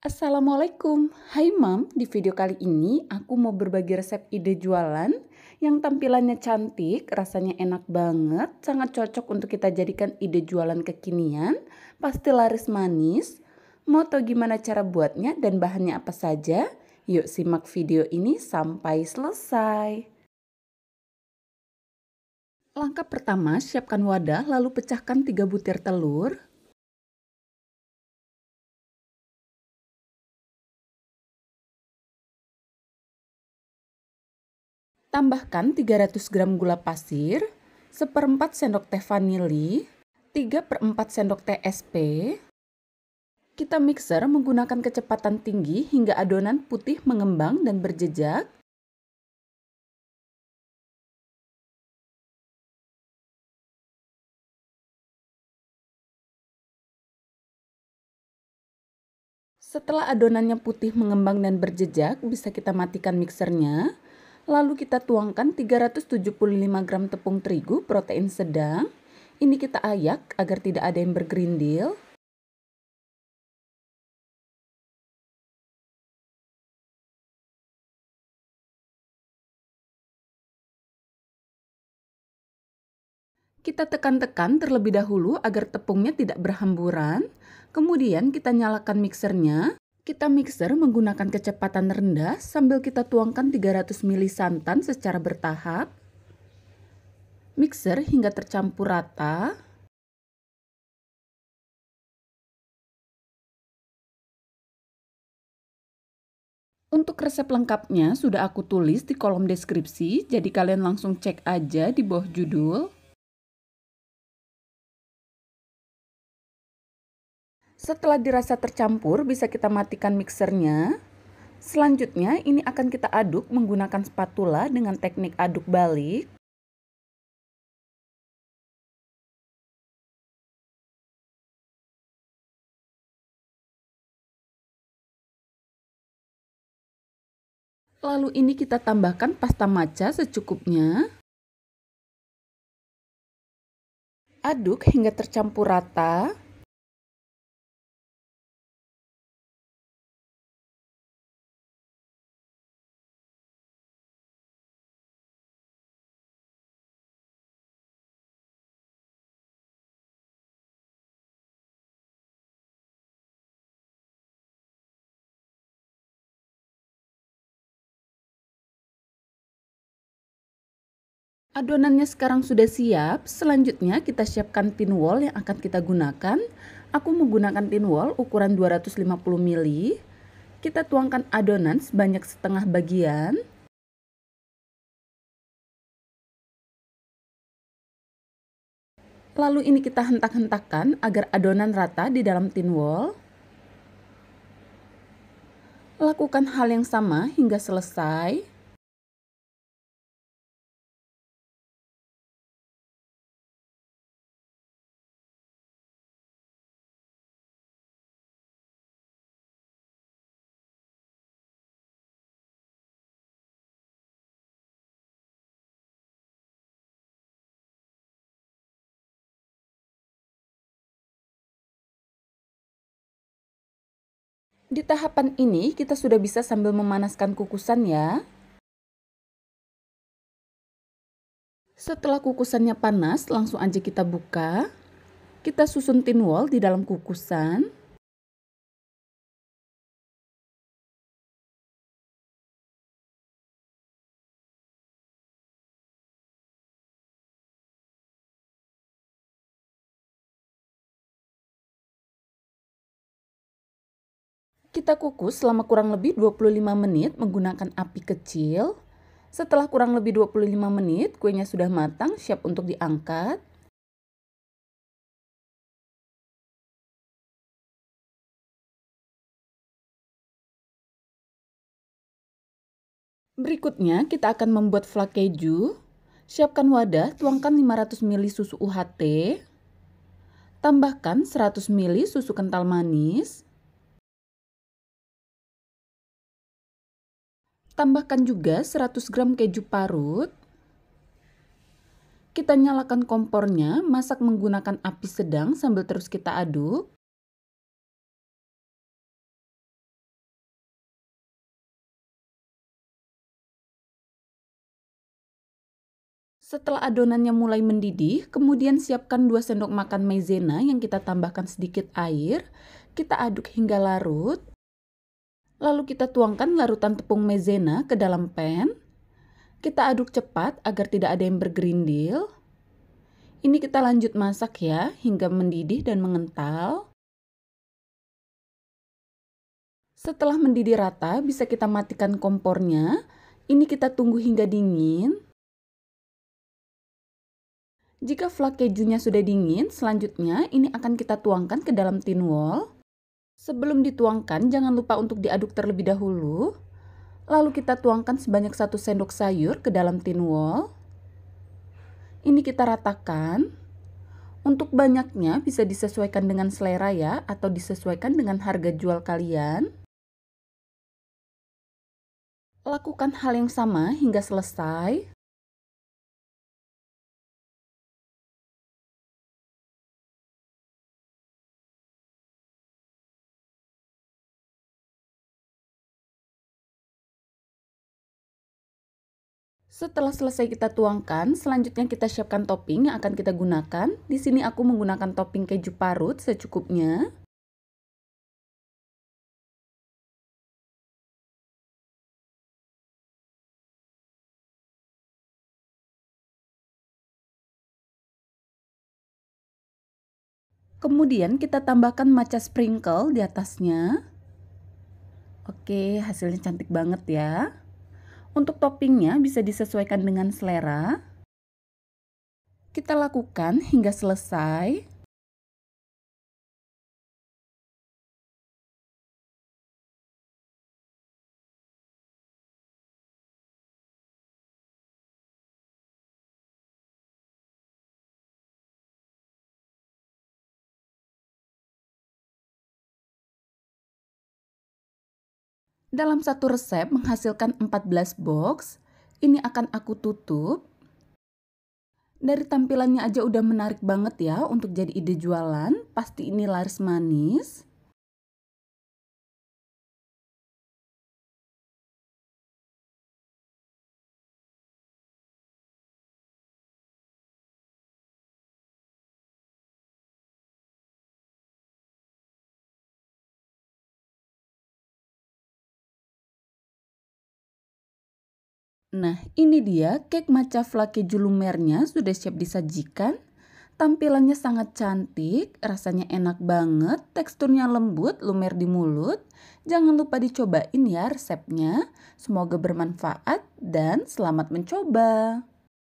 Assalamualaikum, hai mam. Di video kali ini aku mau berbagi resep ide jualan yang tampilannya cantik, rasanya enak banget, sangat cocok untuk kita jadikan ide jualan kekinian, pasti laris manis. Mau tau gimana cara buatnya dan bahannya apa saja? Yuk simak video ini sampai selesai. Langkah pertama, siapkan wadah lalu pecahkan 3 butir telur, Tambahkan 300 gram gula pasir, 1 4 sendok teh vanili, 3 4 sendok teh SP. Kita mixer menggunakan kecepatan tinggi hingga adonan putih mengembang dan berjejak. Setelah adonannya putih mengembang dan berjejak, bisa kita matikan mixernya. Lalu kita tuangkan 375 gram tepung terigu protein sedang. Ini kita ayak agar tidak ada yang bergerindil. Kita tekan-tekan terlebih dahulu agar tepungnya tidak berhamburan. Kemudian kita nyalakan mixernya kita mixer menggunakan kecepatan rendah sambil kita tuangkan 300 ml santan secara bertahap. Mixer hingga tercampur rata. Untuk resep lengkapnya sudah aku tulis di kolom deskripsi, jadi kalian langsung cek aja di bawah judul. Setelah dirasa tercampur, bisa kita matikan mixernya. Selanjutnya, ini akan kita aduk menggunakan spatula dengan teknik aduk balik. Lalu ini kita tambahkan pasta maca secukupnya. Aduk hingga tercampur rata. Adonannya sekarang sudah siap, selanjutnya kita siapkan tin wall yang akan kita gunakan. Aku menggunakan tin wall ukuran 250 ml. Kita tuangkan adonan sebanyak setengah bagian. Lalu ini kita hentak-hentakkan agar adonan rata di dalam tin wall. Lakukan hal yang sama hingga selesai. Di tahapan ini kita sudah bisa sambil memanaskan kukusan ya. Setelah kukusannya panas, langsung aja kita buka. Kita susun tin wall di dalam kukusan. Kita kukus selama kurang lebih 25 menit menggunakan api kecil. Setelah kurang lebih 25 menit, kuenya sudah matang, siap untuk diangkat. Berikutnya, kita akan membuat flak keju. Siapkan wadah, tuangkan 500 ml susu UHT. Tambahkan 100 ml susu kental manis Tambahkan juga 100 gram keju parut. Kita nyalakan kompornya, masak menggunakan api sedang sambil terus kita aduk. Setelah adonannya mulai mendidih, kemudian siapkan 2 sendok makan maizena yang kita tambahkan sedikit air. Kita aduk hingga larut. Lalu kita tuangkan larutan tepung maizena ke dalam pan. Kita aduk cepat agar tidak ada yang bergerindil. Ini kita lanjut masak ya hingga mendidih dan mengental. Setelah mendidih rata, bisa kita matikan kompornya. Ini kita tunggu hingga dingin. Jika flak kejunya sudah dingin, selanjutnya ini akan kita tuangkan ke dalam tin wall. Sebelum dituangkan, jangan lupa untuk diaduk terlebih dahulu. Lalu kita tuangkan sebanyak satu sendok sayur ke dalam tin wall. Ini kita ratakan. Untuk banyaknya bisa disesuaikan dengan selera ya atau disesuaikan dengan harga jual kalian. Lakukan hal yang sama hingga selesai. Setelah selesai kita tuangkan, selanjutnya kita siapkan topping yang akan kita gunakan. Di sini aku menggunakan topping keju parut secukupnya. Kemudian kita tambahkan matcha sprinkle di atasnya. Oke, hasilnya cantik banget ya. Untuk toppingnya bisa disesuaikan dengan selera. Kita lakukan hingga selesai. Dalam satu resep menghasilkan 14 box. Ini akan aku tutup. Dari tampilannya aja udah menarik banget ya untuk jadi ide jualan. Pasti ini laris manis. Nah, ini dia cake maca flake julumernya sudah siap disajikan. Tampilannya sangat cantik, rasanya enak banget, teksturnya lembut, lumer di mulut. Jangan lupa dicobain ya resepnya. Semoga bermanfaat dan selamat mencoba.